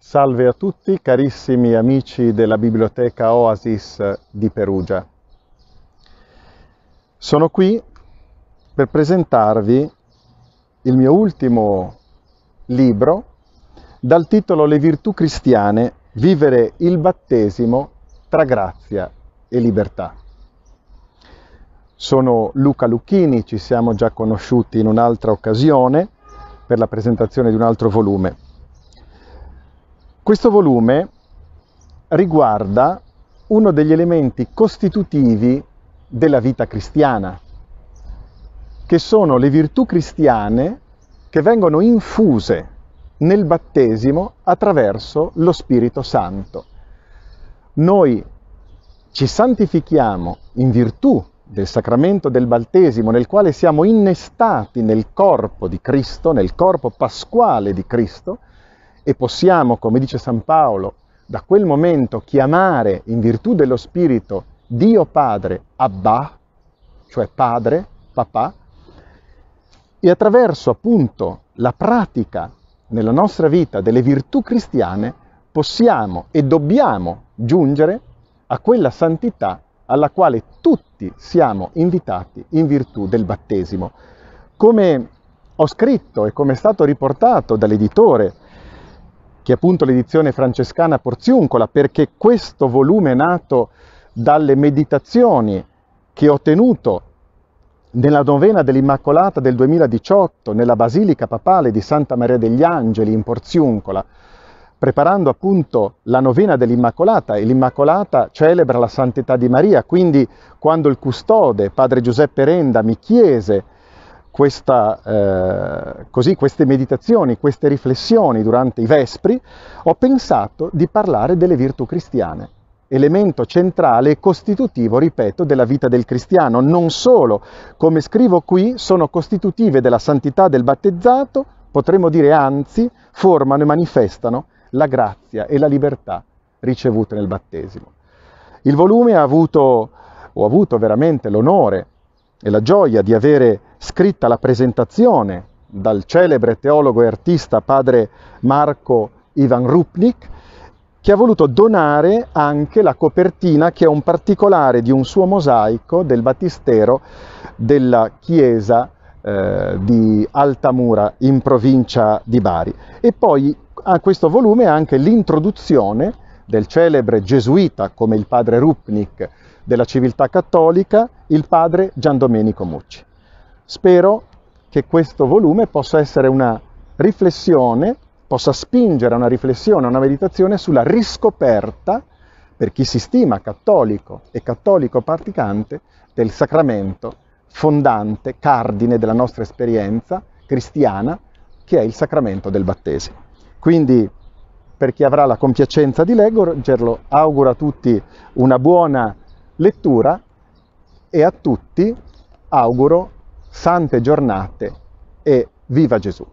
Salve a tutti carissimi amici della Biblioteca Oasis di Perugia. Sono qui per presentarvi il mio ultimo libro dal titolo Le virtù cristiane, vivere il battesimo tra grazia e libertà. Sono Luca Lucchini, ci siamo già conosciuti in un'altra occasione per la presentazione di un altro volume. Questo volume riguarda uno degli elementi costitutivi della vita cristiana, che sono le virtù cristiane che vengono infuse nel battesimo attraverso lo Spirito Santo. Noi ci santifichiamo in virtù del sacramento del battesimo nel quale siamo innestati nel corpo di Cristo, nel corpo pasquale di Cristo, e possiamo, come dice San Paolo, da quel momento chiamare in virtù dello Spirito Dio Padre Abba, cioè Padre, Papà, e attraverso appunto la pratica nella nostra vita delle virtù cristiane possiamo e dobbiamo giungere a quella santità alla quale tutti siamo invitati in virtù del battesimo. Come ho scritto e come è stato riportato dall'editore che è appunto l'edizione francescana Porziuncola, perché questo volume è nato dalle meditazioni che ho tenuto nella novena dell'Immacolata del 2018 nella Basilica Papale di Santa Maria degli Angeli in Porziuncola, preparando appunto la novena dell'Immacolata e l'Immacolata celebra la santità di Maria, quindi quando il custode, padre Giuseppe Renda, mi chiese questa, eh, così, queste meditazioni, queste riflessioni durante i Vespri, ho pensato di parlare delle virtù cristiane, elemento centrale e costitutivo, ripeto, della vita del cristiano. Non solo, come scrivo qui, sono costitutive della santità del battezzato, potremmo dire anzi, formano e manifestano la grazia e la libertà ricevute nel battesimo. Il volume ha avuto, ho avuto veramente l'onore e la gioia di avere scritta la presentazione dal celebre teologo e artista padre Marco Ivan Rupnik, che ha voluto donare anche la copertina che è un particolare di un suo mosaico del battistero della chiesa eh, di Altamura in provincia di Bari. E poi a questo volume anche l'introduzione del celebre gesuita come il padre Rupnik della civiltà cattolica, il padre Gian Domenico Mucci. Spero che questo volume possa essere una riflessione, possa spingere a una riflessione, a una meditazione sulla riscoperta, per chi si stima cattolico e cattolico praticante, del sacramento fondante, cardine della nostra esperienza cristiana, che è il sacramento del battesimo. Quindi, per chi avrà la compiacenza di leggerlo, auguro a tutti una buona lettura e a tutti auguro sante giornate e viva Gesù!